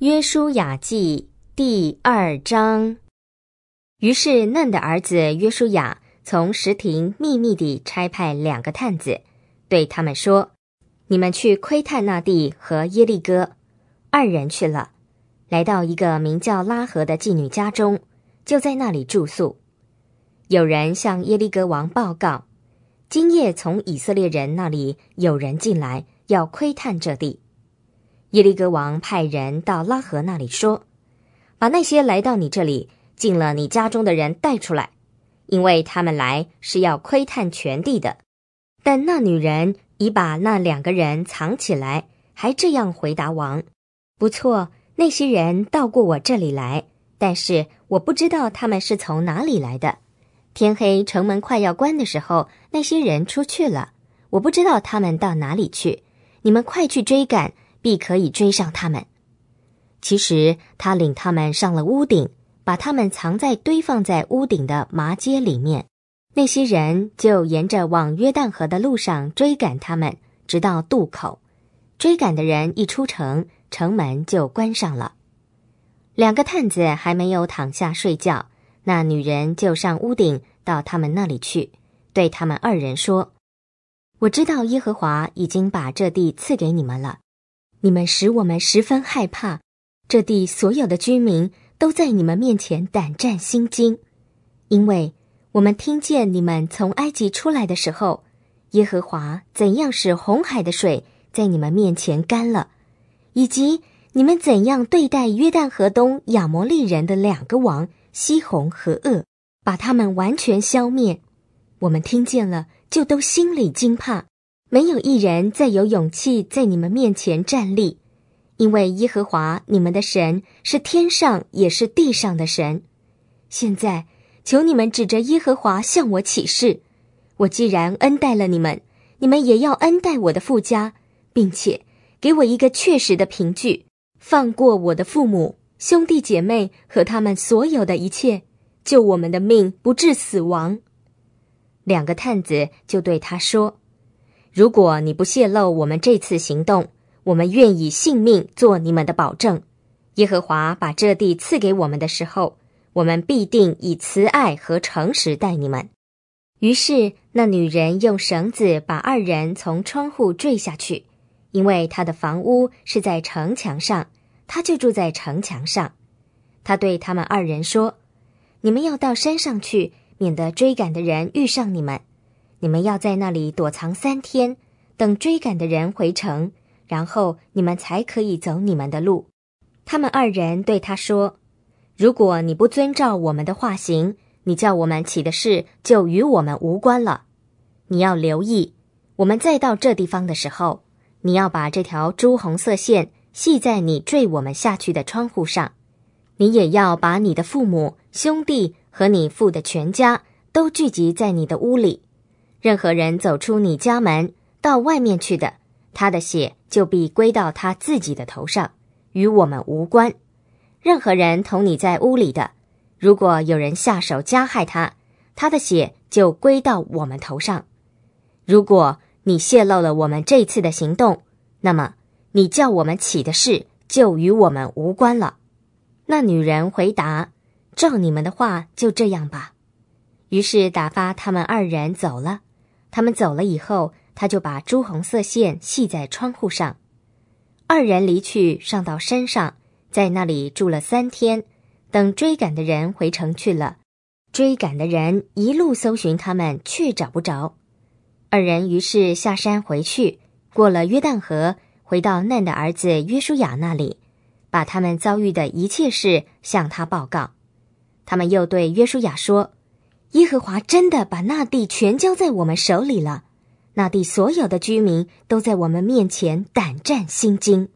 约书亚记第二章，于是嫩的儿子约书亚从石亭秘密地差派两个探子，对他们说：“你们去窥探那地和耶利哥，二人去了，来到一个名叫拉合的妓女家中，就在那里住宿。有人向耶利哥王报告，今夜从以色列人那里有人进来，要窥探这地。”耶利哥王派人到拉合那里说：“把那些来到你这里、进了你家中的人带出来，因为他们来是要窥探全地的。”但那女人已把那两个人藏起来，还这样回答王：“不错，那些人到过我这里来，但是我不知道他们是从哪里来的。天黑城门快要关的时候，那些人出去了，我不知道他们到哪里去。你们快去追赶。”必可以追上他们。其实他领他们上了屋顶，把他们藏在堆放在屋顶的麻街里面。那些人就沿着往约旦河的路上追赶他们，直到渡口。追赶的人一出城，城门就关上了。两个探子还没有躺下睡觉，那女人就上屋顶到他们那里去，对他们二人说：“我知道耶和华已经把这地赐给你们了。”你们使我们十分害怕，这地所有的居民都在你们面前胆战心惊，因为我们听见你们从埃及出来的时候，耶和华怎样使红海的水在你们面前干了，以及你们怎样对待约旦河东亚摩利人的两个王西红和噩，把他们完全消灭，我们听见了就都心里惊怕。没有一人再有勇气在你们面前站立，因为耶和华你们的神是天上也是地上的神。现在，求你们指着耶和华向我起誓，我既然恩待了你们，你们也要恩待我的父家，并且给我一个确实的凭据，放过我的父母、兄弟姐妹和他们所有的一切，救我们的命不致死亡。两个探子就对他说。如果你不泄露我们这次行动，我们愿以性命做你们的保证。耶和华把这地赐给我们的时候，我们必定以慈爱和诚实待你们。于是那女人用绳子把二人从窗户坠下去，因为她的房屋是在城墙上，她就住在城墙上。她对他们二人说：“你们要到山上去，免得追赶的人遇上你们。”你们要在那里躲藏三天，等追赶的人回城，然后你们才可以走你们的路。他们二人对他说：“如果你不遵照我们的话行，你叫我们起的事就与我们无关了。你要留意，我们再到这地方的时候，你要把这条朱红色线系在你坠我们下去的窗户上。你也要把你的父母、兄弟和你父的全家都聚集在你的屋里。”任何人走出你家门到外面去的，他的血就必归到他自己的头上，与我们无关；任何人同你在屋里的，如果有人下手加害他，他的血就归到我们头上。如果你泄露了我们这次的行动，那么你叫我们起的事就与我们无关了。那女人回答：“照你们的话，就这样吧。”于是打发他们二人走了。他们走了以后，他就把朱红色线系在窗户上。二人离去，上到山上，在那里住了三天。等追赶的人回城去了，追赶的人一路搜寻他们，却找不着。二人于是下山回去，过了约旦河，回到嫩的儿子约书亚那里，把他们遭遇的一切事向他报告。他们又对约书亚说。耶和华真的把那地全交在我们手里了，那地所有的居民都在我们面前胆战心惊。